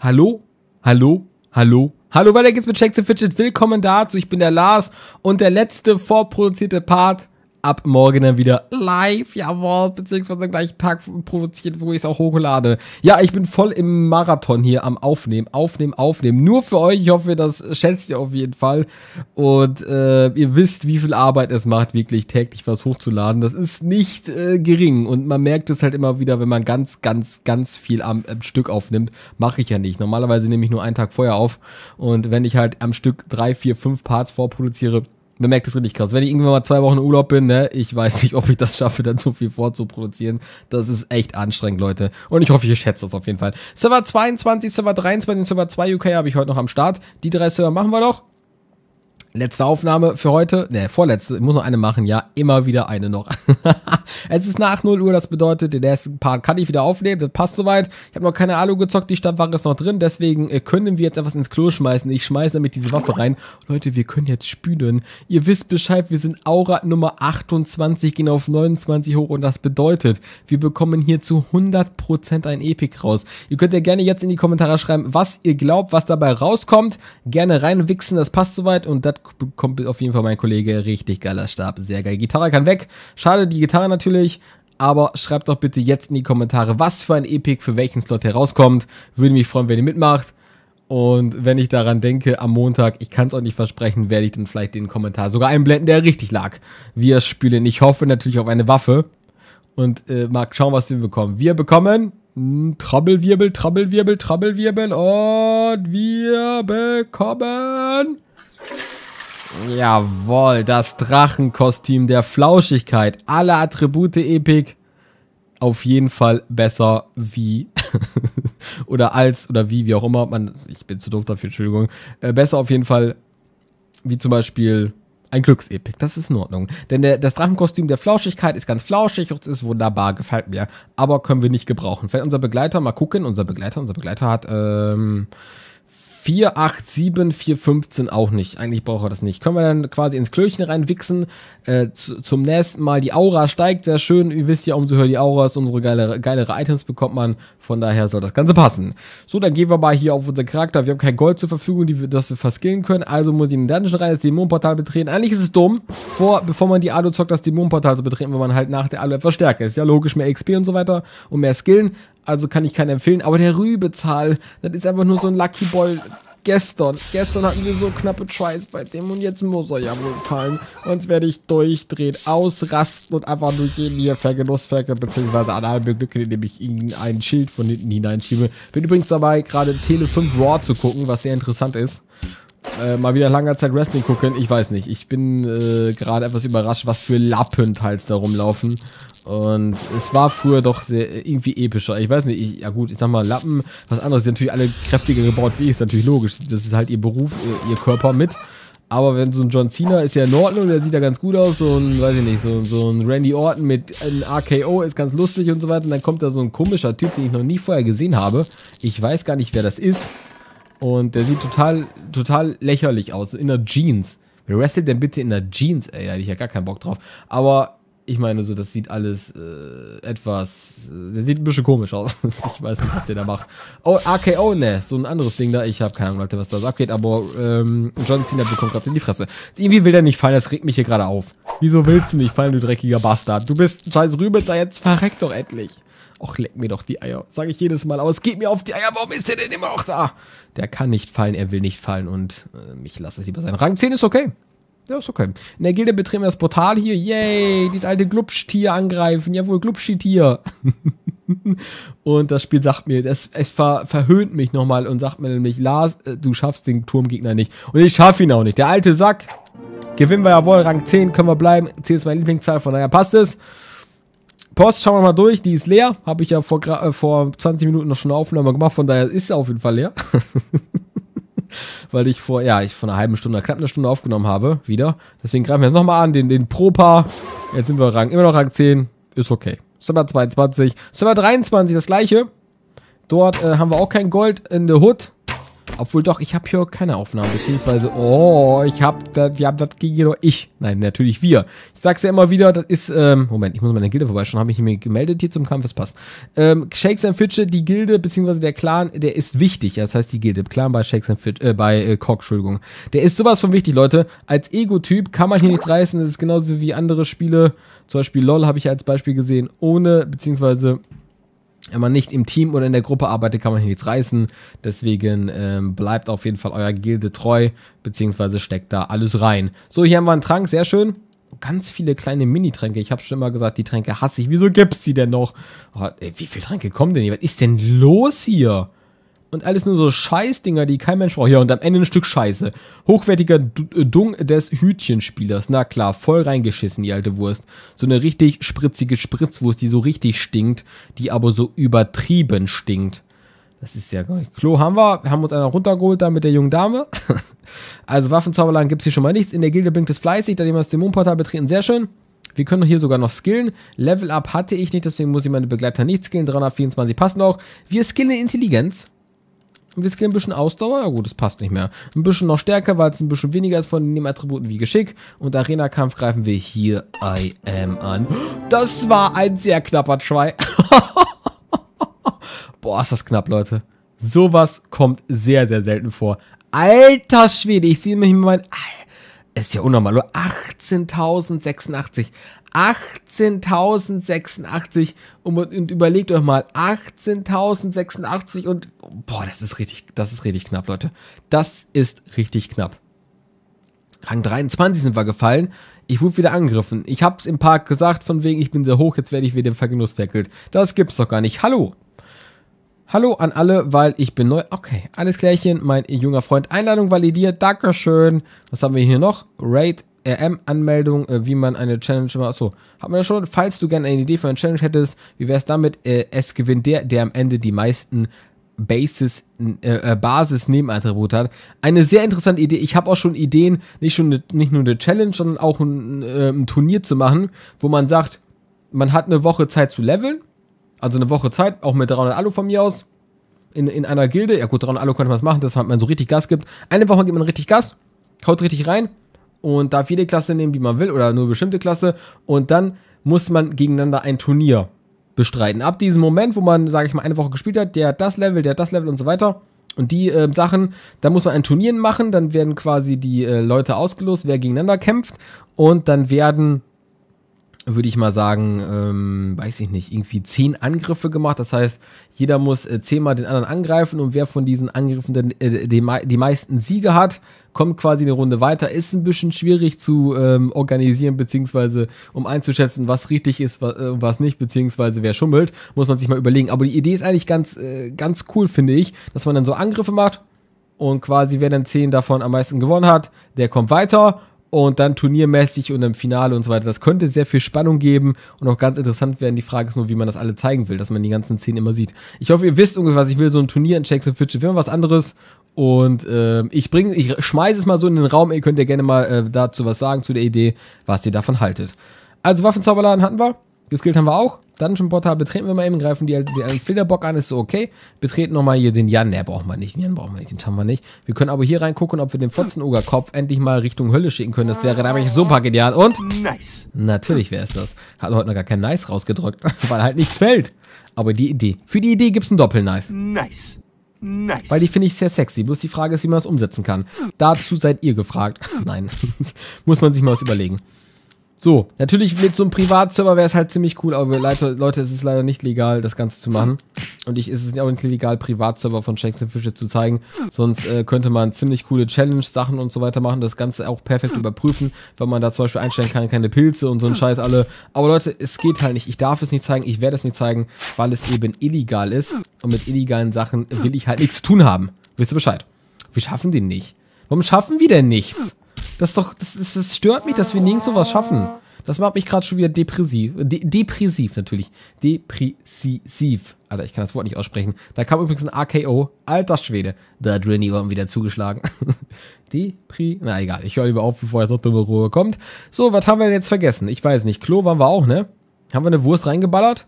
Hallo? Hallo? Hallo? Hallo, weiter geht's mit Checks and Fidget. Willkommen dazu. Ich bin der Lars und der letzte vorproduzierte Part ab morgen dann wieder live, jawohl, beziehungsweise am gleichen Tag produziert, wo ich es auch hochlade. Ja, ich bin voll im Marathon hier am Aufnehmen, Aufnehmen, Aufnehmen. Nur für euch, ich hoffe, das schätzt ihr auf jeden Fall. Und äh, ihr wisst, wie viel Arbeit es macht, wirklich täglich was hochzuladen. Das ist nicht äh, gering und man merkt es halt immer wieder, wenn man ganz, ganz, ganz viel am, am Stück aufnimmt. Mache ich ja nicht. Normalerweise nehme ich nur einen Tag vorher auf und wenn ich halt am Stück drei, vier, fünf Parts vorproduziere, bemerkt es richtig krass. Wenn ich irgendwann mal zwei Wochen Urlaub bin, ne, ich weiß nicht, ob ich das schaffe, dann so viel vorzuproduzieren. Das ist echt anstrengend, Leute. Und ich hoffe, ihr schätzt das auf jeden Fall. Server 22, Server 23 und Server 2 UK habe ich heute noch am Start. Die drei Server machen wir noch. Letzte Aufnahme für heute. Ne, vorletzte. Ich muss noch eine machen. Ja, immer wieder eine noch. es ist nach 0 Uhr. Das bedeutet, den ersten Part kann ich wieder aufnehmen. Das passt soweit. Ich habe noch keine Alu gezockt. Die Stadtwache ist noch drin. Deswegen äh, können wir jetzt etwas ins Klo schmeißen. Ich schmeiße damit diese Waffe rein. Leute, wir können jetzt spülen. Ihr wisst Bescheid. Wir sind Aura Nummer 28, gehen auf 29 hoch. Und das bedeutet, wir bekommen hier zu 100% ein Epic raus. Ihr könnt ja gerne jetzt in die Kommentare schreiben, was ihr glaubt, was dabei rauskommt. Gerne reinwichsen. Das passt soweit. Und das hat, kommt auf jeden Fall mein Kollege. Richtig geiler Stab. Sehr geil. Gitarre kann weg. Schade, die Gitarre natürlich. Aber schreibt doch bitte jetzt in die Kommentare, was für ein Epic für welchen Slot herauskommt. Würde mich freuen, wenn ihr mitmacht. Und wenn ich daran denke, am Montag, ich kann es auch nicht versprechen, werde ich dann vielleicht den Kommentar sogar einblenden, der richtig lag. Wir spielen, ich hoffe natürlich auf eine Waffe. Und äh, mal schauen, was wir bekommen. Wir bekommen hm, Trabbelwirbel, Trabbelwirbel, Trabbelwirbel und wir bekommen Jawohl, das Drachenkostüm der Flauschigkeit. Alle Attribute Epic. Auf jeden Fall besser wie oder als oder wie, wie auch immer. Man, ich bin zu doof dafür, Entschuldigung. Äh, besser auf jeden Fall wie zum Beispiel ein Glücksepik. Das ist in Ordnung. Denn der, das Drachenkostüm der Flauschigkeit ist ganz flauschig und ist wunderbar, gefällt mir. Aber können wir nicht gebrauchen. Wenn unser Begleiter, mal gucken, unser Begleiter, unser Begleiter hat, ähm, 487, 415 auch nicht. Eigentlich braucht er das nicht. Können wir dann quasi ins Klöchen reinwichsen. Äh, zu, zum nächsten Mal. Die Aura steigt sehr schön. Ihr wisst ja, umso höher die Aura ist, umso geilere, geilere Items bekommt man. Von daher soll das Ganze passen. So, dann gehen wir mal hier auf unseren Charakter. Wir haben kein Gold zur Verfügung, die wir, das wir verskillen können. Also muss ich in den Dungeon rein, das Dämonenportal betreten. Eigentlich ist es dumm, vor, bevor man die Alu zockt, das Dämonenportal zu betreten, weil man halt nach der Alu etwas stärker ist. Ja, logisch, mehr XP und so weiter und mehr Skillen. Also kann ich keinen empfehlen. Aber der Rübezahl, das ist einfach nur so ein Lucky Ball gestern. Gestern hatten wir so knappe Tries bei dem und jetzt muss er ja wohl fallen. Sonst werde ich durchdrehen, ausrasten und einfach nur jeden hier beziehungsweise bzw. anal beglücken, indem ich ihnen ein Schild von hinten hineinschiebe. Bin übrigens dabei, gerade Tele 5 Raw zu gucken, was sehr interessant ist äh, mal wieder langer Zeit Wrestling gucken. Ich weiß nicht. Ich bin äh, gerade etwas überrascht, was für Lappen teils da rumlaufen. Und es war früher doch sehr äh, irgendwie epischer. Ich weiß nicht, ich, ja gut, ich sag mal, Lappen, was anderes, sind natürlich alle kräftiger gebaut wie ich, ist natürlich logisch. Das ist halt ihr Beruf, äh, ihr, Körper mit. Aber wenn so ein John Cena ist ja in Ordnung, der sieht ja ganz gut aus, so ein, weiß ich nicht, so, so ein Randy Orton mit einem RKO ist ganz lustig und so weiter. Und dann kommt da so ein komischer Typ, den ich noch nie vorher gesehen habe. Ich weiß gar nicht, wer das ist. Und der sieht total, total lächerlich aus. In der Jeans. Wer wrestelt denn bitte in der Jeans? Ey, da hätte ich ja gar keinen Bock drauf. Aber ich meine, so, das sieht alles äh, etwas. Äh, der sieht ein bisschen komisch aus. ich weiß nicht, was der da macht. Oh, AKO, ne, so ein anderes Ding da. Ich habe keine Ahnung, Leute, was da abgeht, aber ähm, John Cena bekommt gerade in die Fresse. Irgendwie will der nicht fallen, das regt mich hier gerade auf. Wieso willst du nicht fallen, du dreckiger Bastard? Du bist ein scheiß Rübelzer, jetzt verreck doch endlich. Och, leck mir doch die Eier. Sage ich jedes Mal, aber es geht mir auf die Eier. Warum ist der denn immer auch da? Der kann nicht fallen, er will nicht fallen und äh, ich lasse es lieber sein. Rang 10 ist okay. Ja, ist okay. In der Gilde betreten wir das Portal hier. Yay, dieses alte Glubschtier angreifen. Jawohl, Glubschtier. und das Spiel sagt mir, es, es ver, verhöhnt mich nochmal und sagt mir nämlich, Lars, äh, du schaffst den Turmgegner nicht. Und ich schaffe ihn auch nicht. Der alte Sack. Gewinnen wir ja wohl. Rang 10 können wir bleiben. 10 ist meine Lieblingszahl, von daher passt es. Post schauen wir mal durch, die ist leer. Habe ich ja vor, äh, vor 20 Minuten noch schon eine Aufnahme gemacht, von daher ist sie auf jeden Fall leer. Weil ich vor, ja, ich vor einer halben Stunde, knapp eine Stunde aufgenommen habe, wieder. Deswegen greifen wir jetzt nochmal an, den, den Propa. Jetzt sind wir Rang, immer noch Rang 10. Ist okay. Server 22, Server 23, das gleiche. Dort äh, haben wir auch kein Gold in der Hood. Obwohl doch, ich habe hier keine Aufnahmen, beziehungsweise, oh, ich habe, wir haben das gegen nur ich. Nein, natürlich wir. Ich sag's ja immer wieder, das ist, ähm, Moment, ich muss meine Gilde vorbeischauen, habe ich mir gemeldet hier zum Kampf, das passt. Ähm, Shakes and Fitche, die Gilde, beziehungsweise der Clan, der ist wichtig. Das heißt, die Gilde, Clan bei Shakes and Fitch, äh, bei äh, Cock, Entschuldigung. Der ist sowas von wichtig, Leute. Als Ego-Typ kann man hier nichts reißen, das ist genauso wie andere Spiele, zum Beispiel LOL habe ich als Beispiel gesehen, ohne, beziehungsweise wenn man nicht im Team oder in der Gruppe arbeitet, kann man hier nichts reißen. Deswegen ähm, bleibt auf jeden Fall euer Gilde treu, beziehungsweise steckt da alles rein. So, hier haben wir einen Trank, sehr schön. Ganz viele kleine Mini-Tränke. Ich habe schon immer gesagt, die Tränke hasse ich. Wieso gibt's die denn noch? Oh, ey, wie viele Tränke kommen denn hier? Was ist denn los hier? und alles nur so Scheißdinger, die kein Mensch braucht. Ja, und am Ende ein Stück Scheiße. Hochwertiger D äh, Dung des Hütchenspielers. Na klar, voll reingeschissen, die alte Wurst. So eine richtig spritzige Spritzwurst, die so richtig stinkt, die aber so übertrieben stinkt. Das ist ja gar nicht. Klo haben wir, Wir haben uns einer runtergeholt da mit der jungen Dame. also Waffenzauberladen gibt's hier schon mal nichts. In der Gilde blinkt es fleißig, da wir das Dämonportal betreten. Sehr schön. Wir können hier sogar noch skillen. Level Up hatte ich nicht, deswegen muss ich meine Begleiter nicht skillen. 324 passen auch. Wir skillen Intelligenz wir skillen ein bisschen Ausdauer. Ja gut, das passt nicht mehr. Ein bisschen noch stärker, weil es ein bisschen weniger ist von den Attributen wie Geschick. Und Arena-Kampf greifen wir hier I am an. Das war ein sehr knapper Try. Boah, ist das knapp, Leute. Sowas kommt sehr, sehr selten vor. Alter Schwede, ich sehe mich mein... Alter ist ja unnormal. 18.086. 18.086. Und, und, überlegt euch mal, 18.086 und boah, das ist richtig, das ist richtig knapp, Leute. Das ist richtig knapp. Rang 23 sind wir gefallen. Ich wurde wieder angegriffen. Ich hab's im Park gesagt, von wegen, ich bin sehr hoch, jetzt werde ich wieder im Vergenuss verkelt. Das gibt's doch gar nicht. Hallo! Hallo an alle, weil ich bin neu. Okay, alles klärchen, mein junger Freund. Einladung validiert, Dankeschön. Was haben wir hier noch? Raid RM-Anmeldung, äh, wie man eine Challenge macht. Achso, haben wir das schon. Falls du gerne eine Idee für eine Challenge hättest, wie wäre es damit? Äh, es gewinnt der, der am Ende die meisten Basis, äh, äh Basis Nebenattribut hat. Eine sehr interessante Idee. Ich habe auch schon Ideen, nicht, schon ne, nicht nur eine Challenge, sondern auch ein, äh, ein Turnier zu machen, wo man sagt, man hat eine Woche Zeit zu leveln also eine Woche Zeit, auch mit 300 Alu von mir aus. In, in einer Gilde. Ja gut, 300 Alu könnte man es machen, dass man so richtig Gas gibt. Eine Woche gibt man richtig Gas, haut richtig rein und darf jede Klasse nehmen, die man will oder nur bestimmte Klasse. Und dann muss man gegeneinander ein Turnier bestreiten. Ab diesem Moment, wo man, sage ich mal, eine Woche gespielt hat, der hat das Level, der hat das Level und so weiter. Und die äh, Sachen, da muss man ein Turnieren machen, dann werden quasi die äh, Leute ausgelost, wer gegeneinander kämpft. Und dann werden würde ich mal sagen, ähm, weiß ich nicht, irgendwie zehn Angriffe gemacht. Das heißt, jeder muss äh, zehnmal den anderen angreifen und wer von diesen Angriffen denn, äh, die, die, meisten Siege hat, kommt quasi eine Runde weiter. Ist ein bisschen schwierig zu ähm, organisieren, beziehungsweise um einzuschätzen, was richtig ist, was, äh, was nicht, beziehungsweise wer schummelt, muss man sich mal überlegen. Aber die Idee ist eigentlich ganz, äh, ganz cool, finde ich, dass man dann so Angriffe macht und quasi wer dann zehn davon am meisten gewonnen hat, der kommt weiter und dann turniermäßig und im Finale und so weiter. Das könnte sehr viel Spannung geben und auch ganz interessant werden. Die Frage ist nur, wie man das alle zeigen will, dass man die ganzen Szenen immer sieht. Ich hoffe, ihr wisst ungefähr, was ich will. So ein Turnier in Checks Jackson Fitch wäre was anderes. Und äh, ich bringe, ich schmeiße es mal so in den Raum. Ihr könnt ja gerne mal äh, dazu was sagen, zu der Idee, was ihr davon haltet. Also Waffenzauberladen hatten wir. Geskilt haben wir auch. Dungeon Botter betreten wir mal eben, greifen die, die einen Filterbock an, ist so okay. Betreten nochmal hier den Jan, der brauchen wir nicht, den Jan brauchen wir nicht, den haben wir nicht. Wir können aber hier reingucken, ob wir den Fotzenogerkopf endlich mal Richtung Hölle schicken können. Das wäre nämlich super genial. Und? Nice. Natürlich wäre es das. Hat heute noch gar kein Nice rausgedrückt, weil halt nichts fällt. Aber die Idee. Für die Idee gibt es ein Doppel-Nice. Nice. Nice. Weil die finde ich sehr sexy. Bloß die Frage ist, wie man das umsetzen kann. Dazu seid ihr gefragt. Nein. Muss man sich mal was überlegen. So, natürlich mit so einem Privatserver wäre es halt ziemlich cool, aber Leute, Leute, es ist leider nicht legal, das Ganze zu machen. Und ich ist es auch nicht legal, Privatserver von Shakes Fische zu zeigen. Sonst äh, könnte man ziemlich coole Challenge-Sachen und so weiter machen, das Ganze auch perfekt überprüfen, weil man da zum Beispiel einstellen kann, keine Pilze und so ein Scheiß alle. Aber Leute, es geht halt nicht. Ich darf es nicht zeigen, ich werde es nicht zeigen, weil es eben illegal ist. Und mit illegalen Sachen will ich halt nichts zu tun haben. Wisst ihr Bescheid? Wir schaffen den nicht. Warum schaffen wir denn nichts? Das doch, das, das, das stört mich, dass wir nirgends sowas schaffen. Das macht mich gerade schon wieder depressiv. De depressiv natürlich. Depressiv. Alter, ich kann das Wort nicht aussprechen. Da kam übrigens ein AKO. Alter Schwede. Da hat Renny wieder zugeschlagen. Depri. Na egal, ich höre lieber auf, bevor jetzt noch dumme Ruhe kommt. So, was haben wir denn jetzt vergessen? Ich weiß nicht. Klo waren wir auch, ne? Haben wir eine Wurst reingeballert?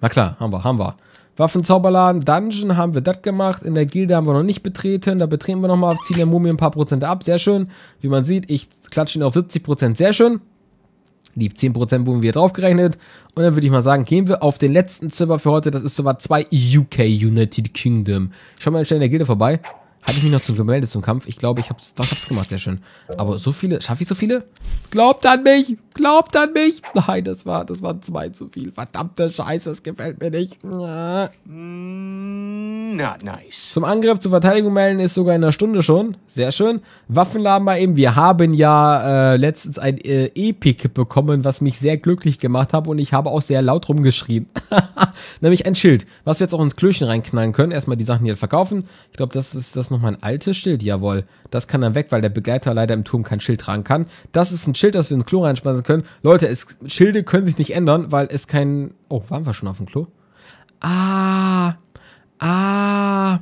Na klar, haben wir, haben wir. Waffenzauberladen, Dungeon haben wir das gemacht. In der Gilde haben wir noch nicht betreten. Da betreten wir nochmal, ziehen der Mumie ein paar Prozent ab. Sehr schön. Wie man sieht, ich klatsche ihn auf 70 Prozent. Sehr schön. Die 10% Prozent wurden wir draufgerechnet. Und dann würde ich mal sagen, gehen wir auf den letzten Zimmer für heute. Das ist Server 2 UK United Kingdom. Schau mal schnell in der Gilde vorbei. Hatte ich mich noch zum gemeldet zum Kampf? Ich glaube, ich hab's, doch, hab's gemacht, sehr schön. Aber so viele, schaffe ich so viele? Glaubt an mich! Glaubt an mich! Nein, das war, das waren zwei zu viel. Verdammte Scheiße, das gefällt mir nicht. Not nice. Zum Angriff, zur Verteidigung melden ist sogar in einer Stunde schon. Sehr schön. Waffenladen mal eben. Wir haben ja äh, letztens ein äh, Epic bekommen, was mich sehr glücklich gemacht hat und ich habe auch sehr laut rumgeschrien. Nämlich ein Schild, was wir jetzt auch ins Klöchen reinknallen können. Erstmal die Sachen hier verkaufen. Ich glaube, das ist das ist noch mein altes Schild. Jawohl, das kann dann weg, weil der Begleiter leider im Turm kein Schild tragen kann. Das ist ein Schild, das wir ins Klo reinspeisen können. Leute, es, Schilde können sich nicht ändern, weil es kein... Oh, waren wir schon auf dem Klo? Ah, ah,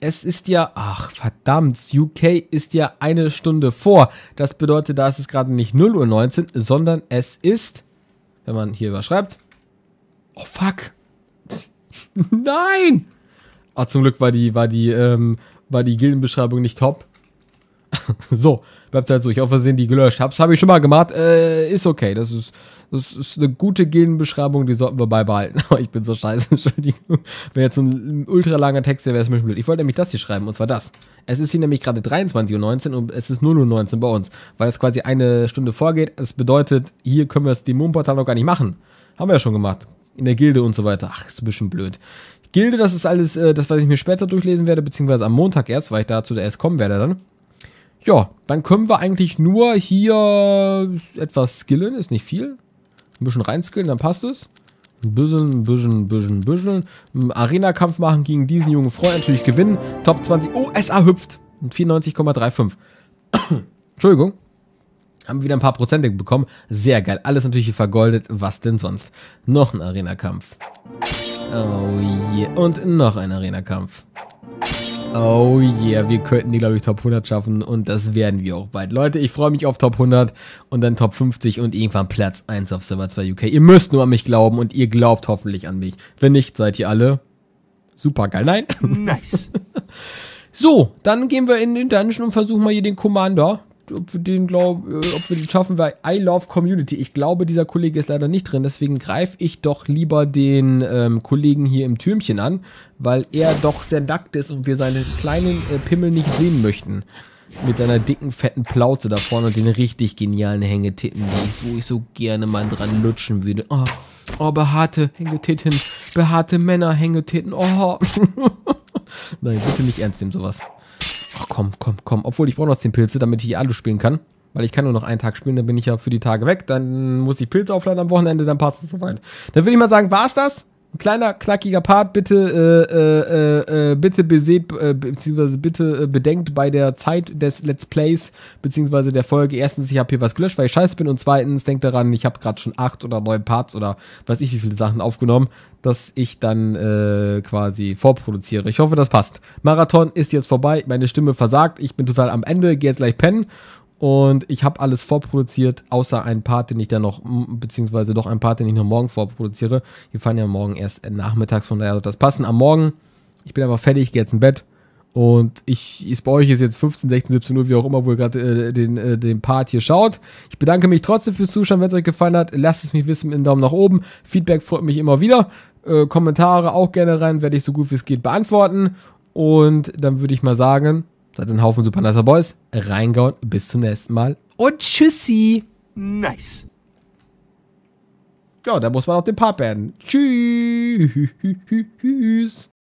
es ist ja... Ach, verdammt, UK ist ja eine Stunde vor. Das bedeutet, da ist es gerade nicht 0.19 Uhr sondern es ist, wenn man hier überschreibt... Oh, fuck. Nein! Ah, zum Glück war die, war die ähm, war die Gildenbeschreibung nicht top. so, bleibt halt so. Ich hoffe, auf Versehen die gelöscht. Hab's habe ich schon mal gemacht. Äh, ist okay. Das ist, das ist eine gute Gildenbeschreibung, die sollten wir beibehalten. Aber ich bin so scheiße, Entschuldigung. Wenn jetzt so ein ultra langer Text wäre, wäre es mir blöd. Ich wollte nämlich das hier schreiben, und zwar das. Es ist hier nämlich gerade 23.19 Uhr und es ist 0.19 Uhr bei uns, weil es quasi eine Stunde vorgeht. Das bedeutet, hier können wir das Dämonenportal noch gar nicht machen. Haben wir ja schon gemacht. In der Gilde und so weiter. Ach, ist ein bisschen blöd. Gilde, das ist alles äh, das, was ich mir später durchlesen werde, beziehungsweise am Montag erst, weil ich dazu erst kommen werde dann. Ja, dann können wir eigentlich nur hier etwas skillen, ist nicht viel. Ein bisschen reinskillen, dann passt es. Ein bisschen, ein bisschen, ein bisschen, ein bisschen. Arena-Kampf machen gegen diesen jungen Freund, natürlich gewinnen. Top 20. Oh, SA hüpft. 94,35. Entschuldigung. Haben wieder ein paar Prozente bekommen. Sehr geil. Alles natürlich vergoldet. Was denn sonst? Noch ein Arena-Kampf. Oh yeah. Und noch ein Arena-Kampf. Oh yeah, wir könnten die, glaube ich, Top 100 schaffen und das werden wir auch bald. Leute, ich freue mich auf Top 100 und dann Top 50 und irgendwann Platz 1 auf Server 2 UK. Ihr müsst nur an mich glauben und ihr glaubt hoffentlich an mich. Wenn nicht, seid ihr alle supergeil. Nein? Nice. so, dann gehen wir in den Dungeon und versuchen mal hier den Commander ob wir den glauben, äh, ob wir den schaffen, weil I love Community. Ich glaube, dieser Kollege ist leider nicht drin, deswegen greife ich doch lieber den ähm, Kollegen hier im Türmchen an, weil er doch sehr nackt ist und wir seine kleinen äh, Pimmel nicht sehen möchten. Mit seiner dicken, fetten Plauze da vorne und den richtig genialen Hängetitten, die ich, wo ich so gerne mal dran lutschen würde. Oh, oh behaarte Hängetitten, behaarte Männer, Hängetitten, oh. Nein, bitte nicht ernst nehmen, sowas komm, komm, komm. Obwohl, ich brauche noch 10 Pilze, damit ich Alu spielen kann. Weil ich kann nur noch einen Tag spielen, dann bin ich ja für die Tage weg. Dann muss ich Pilze aufladen am Wochenende, dann passt es soweit. Dann würde ich mal sagen, war's das. Ein kleiner, knackiger Part, bitte, äh, äh, äh, äh bitte beseht, äh, beziehungsweise bitte äh, bedenkt bei der Zeit des Let's Plays, beziehungsweise der Folge, erstens, ich habe hier was gelöscht, weil ich scheiße bin und zweitens, denkt daran, ich habe gerade schon acht oder neun Parts oder weiß ich wie viele Sachen aufgenommen, dass ich dann äh, quasi vorproduziere. Ich hoffe, das passt. Marathon ist jetzt vorbei, meine Stimme versagt, ich bin total am Ende, gehe jetzt gleich pennen und ich habe alles vorproduziert, außer ein Part, den ich dann noch, beziehungsweise doch ein Part, den ich noch morgen vorproduziere. Wir fahren ja morgen erst äh, nachmittags, von daher wird also das passen. Am Morgen, ich bin einfach fertig, gehe jetzt ins Bett. Und ich, ich, bei euch ist jetzt 15, 16, 17 Uhr, wie auch immer, wo ihr gerade äh, den, äh, den Part hier schaut. Ich bedanke mich trotzdem fürs Zuschauen. Wenn es euch gefallen hat, lasst es mich wissen mit einem Daumen nach oben. Feedback freut mich immer wieder. Äh, Kommentare auch gerne rein, werde ich so gut wie es geht beantworten. Und dann würde ich mal sagen, Seid ein Haufen Super Nicer Boys. Reingauen. Bis zum nächsten Mal. Und tschüssi. Nice. Ja, da muss man auch den Part werden. Tschüss.